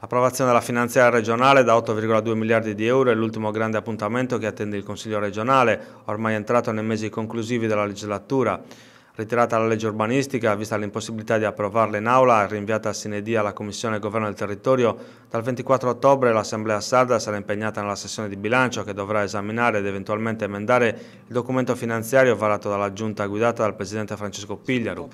L'approvazione della finanziaria regionale da 8,2 miliardi di euro è l'ultimo grande appuntamento che attende il Consiglio regionale, ormai entrato nei mesi conclusivi della legislatura. Ritirata la legge urbanistica, vista l'impossibilità di approvarla in aula, rinviata a Sinedia alla Commissione Governo del Territorio, dal 24 ottobre l'Assemblea Sarda sarà impegnata nella sessione di bilancio che dovrà esaminare ed eventualmente emendare il documento finanziario varato dalla Giunta guidata dal Presidente Francesco Pigliaru.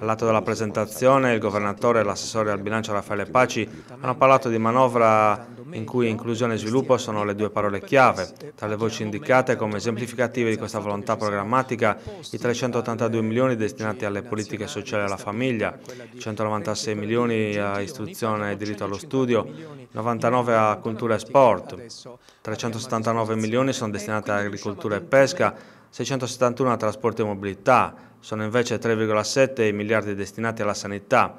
All'atto della presentazione il Governatore e l'assessore al bilancio Raffaele Paci hanno parlato di manovra in cui inclusione e sviluppo sono le due parole chiave. Tra le voci indicate come esemplificative di questa volontà programmatica, i 382 milioni destinati alle politiche sociali e alla famiglia, 196 milioni a istruzione e diritto allo studio, 99 a cultura e sport, 379 milioni sono destinati a agricoltura e pesca, 671 a trasporti e mobilità, sono invece 3,7 i miliardi destinati alla sanità,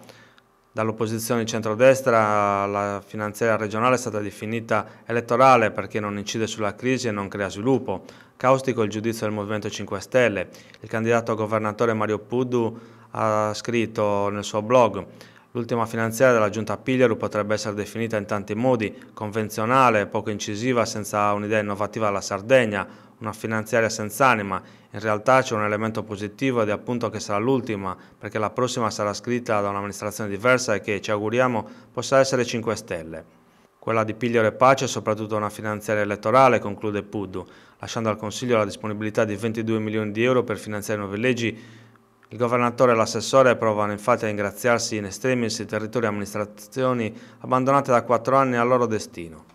Dall'opposizione di centrodestra la finanziaria regionale è stata definita elettorale perché non incide sulla crisi e non crea sviluppo. Caustico il giudizio del Movimento 5 Stelle. Il candidato a governatore Mario Puddu ha scritto nel suo blog L'ultima finanziaria della Giunta Pigliaru potrebbe essere definita in tanti modi, convenzionale, poco incisiva, senza un'idea innovativa alla Sardegna, una finanziaria senza anima. In realtà c'è un elemento positivo ed è appunto che sarà l'ultima, perché la prossima sarà scritta da un'amministrazione diversa e che ci auguriamo possa essere 5 Stelle. Quella di Pigliore e Pace è soprattutto una finanziaria elettorale, conclude Puddu, lasciando al Consiglio la disponibilità di 22 milioni di euro per finanziare nuove leggi il governatore e l'assessore provano infatti a ringraziarsi in estremis i territori e amministrazioni abbandonate da quattro anni al loro destino.